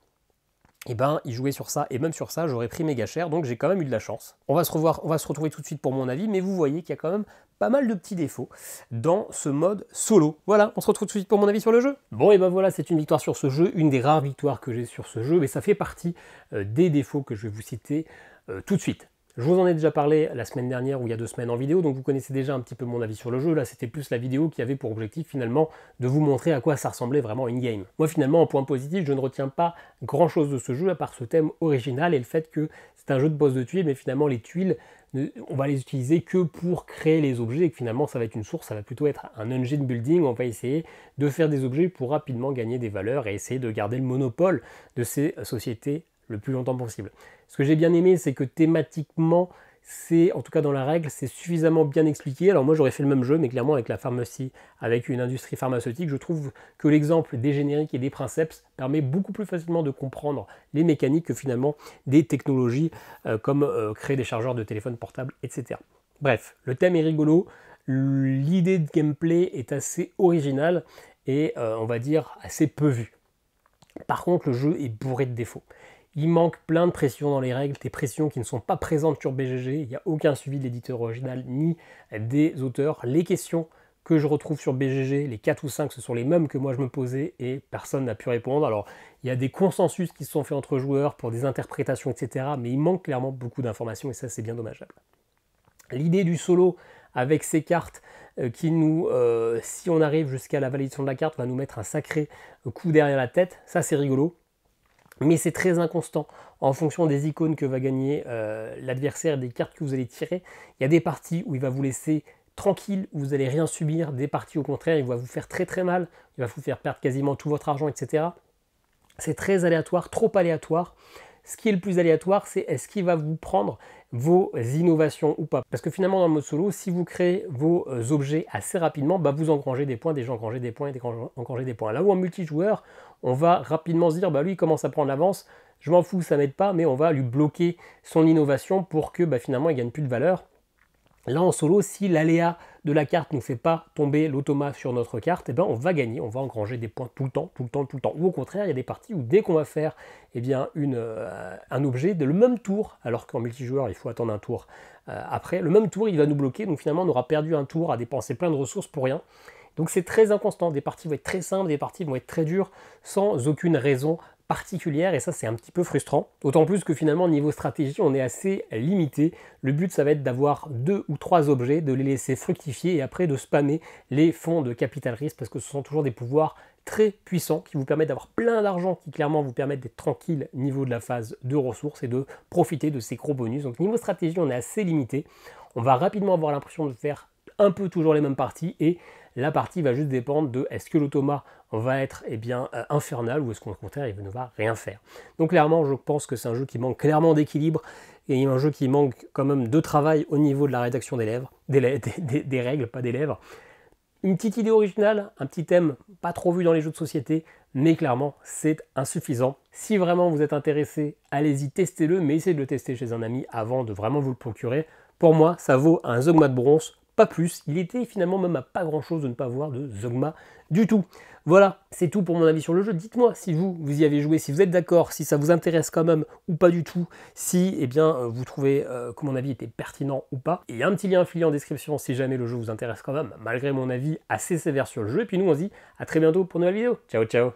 et eh ben il jouait sur ça et même sur ça j'aurais pris méga cher donc j'ai quand même eu de la chance. On va se on va se retrouver tout de suite pour mon avis mais vous voyez qu'il y a quand même pas mal de petits défauts dans ce mode solo. Voilà, on se retrouve tout de suite pour mon avis sur le jeu. Bon et ben voilà, c'est une victoire sur ce jeu, une des rares victoires que j'ai sur ce jeu mais ça fait partie euh, des défauts que je vais vous citer euh, tout de suite. Je vous en ai déjà parlé la semaine dernière ou il y a deux semaines en vidéo, donc vous connaissez déjà un petit peu mon avis sur le jeu. Là, c'était plus la vidéo qui avait pour objectif finalement de vous montrer à quoi ça ressemblait vraiment in-game. Moi, finalement, en point positif, je ne retiens pas grand-chose de ce jeu à part ce thème original et le fait que c'est un jeu de boss de tuiles, mais finalement, les tuiles, on va les utiliser que pour créer les objets et que finalement, ça va être une source, ça va plutôt être un engine building. On va essayer de faire des objets pour rapidement gagner des valeurs et essayer de garder le monopole de ces sociétés le plus longtemps possible. Ce que j'ai bien aimé, c'est que thématiquement, c'est, en tout cas dans la règle, c'est suffisamment bien expliqué. Alors moi j'aurais fait le même jeu, mais clairement avec la pharmacie, avec une industrie pharmaceutique, je trouve que l'exemple des génériques et des princeps permet beaucoup plus facilement de comprendre les mécaniques que finalement des technologies euh, comme euh, créer des chargeurs de téléphone portable, etc. Bref, le thème est rigolo, l'idée de gameplay est assez originale et euh, on va dire assez peu vue. Par contre, le jeu est bourré de défauts. Il manque plein de pressions dans les règles, des pressions qui ne sont pas présentes sur BGG. Il n'y a aucun suivi de l'éditeur original ni des auteurs. Les questions que je retrouve sur BGG, les 4 ou 5, ce sont les mêmes que moi je me posais et personne n'a pu répondre. Alors, il y a des consensus qui se sont faits entre joueurs pour des interprétations, etc. Mais il manque clairement beaucoup d'informations et ça, c'est bien dommageable. L'idée du solo avec ces cartes euh, qui nous, euh, si on arrive jusqu'à la validation de la carte, va nous mettre un sacré euh, coup derrière la tête, ça c'est rigolo mais c'est très inconstant en fonction des icônes que va gagner euh, l'adversaire, des cartes que vous allez tirer. Il y a des parties où il va vous laisser tranquille, où vous n'allez rien subir, des parties au contraire, il va vous faire très très mal, il va vous faire perdre quasiment tout votre argent, etc. C'est très aléatoire, trop aléatoire. Ce qui est le plus aléatoire, c'est est-ce qu'il va vous prendre vos innovations ou pas. Parce que finalement, dans le mode solo, si vous créez vos euh, objets assez rapidement, bah vous engrangez des points, déjà engrangez des points, engrangez des points. Là où en multijoueur, on va rapidement se dire, bah lui, il commence à prendre l'avance, je m'en fous, ça m'aide pas, mais on va lui bloquer son innovation pour que bah, finalement, il gagne plus de valeur. Là, en solo, si l'aléa de la carte ne fait pas tomber l'automat sur notre carte, et eh ben, on va gagner, on va engranger des points tout le temps, tout le temps, tout le temps. Ou au contraire, il y a des parties où dès qu'on va faire eh bien, une, euh, un objet de le même tour, alors qu'en multijoueur, il faut attendre un tour euh, après, le même tour, il va nous bloquer, donc finalement, on aura perdu un tour à dépenser plein de ressources pour rien. Donc c'est très inconstant, des parties vont être très simples, des parties vont être très dures, sans aucune raison particulière et ça c'est un petit peu frustrant. D'autant plus que finalement niveau stratégie on est assez limité. Le but ça va être d'avoir deux ou trois objets, de les laisser fructifier et après de spammer les fonds de capital risque parce que ce sont toujours des pouvoirs très puissants qui vous permettent d'avoir plein d'argent qui clairement vous permettent d'être tranquille niveau de la phase de ressources et de profiter de ces gros bonus. Donc niveau stratégie on est assez limité. On va rapidement avoir l'impression de faire un peu toujours les mêmes parties et la partie va juste dépendre de est-ce que l'automa va être eh bien, euh, infernal ou est-ce qu'au contraire il ne va rien faire. Donc clairement je pense que c'est un jeu qui manque clairement d'équilibre et un jeu qui manque quand même de travail au niveau de la rédaction des, lèvres, des, règles, pas des lèvres. Une petite idée originale, un petit thème pas trop vu dans les jeux de société, mais clairement c'est insuffisant. Si vraiment vous êtes intéressé, allez-y, testez-le, mais essayez de le tester chez un ami avant de vraiment vous le procurer. Pour moi, ça vaut un Zogma de bronze, plus. Il était finalement même à pas grand chose de ne pas voir de Zogma du tout. Voilà, c'est tout pour mon avis sur le jeu. Dites-moi si vous, vous y avez joué, si vous êtes d'accord, si ça vous intéresse quand même ou pas du tout, si et eh bien, euh, vous trouvez euh, que mon avis était pertinent ou pas. Il y a un petit lien affilié en description si jamais le jeu vous intéresse quand même, malgré mon avis assez sévère sur le jeu. Et puis nous, on se dit à très bientôt pour une nouvelle vidéo. Ciao, ciao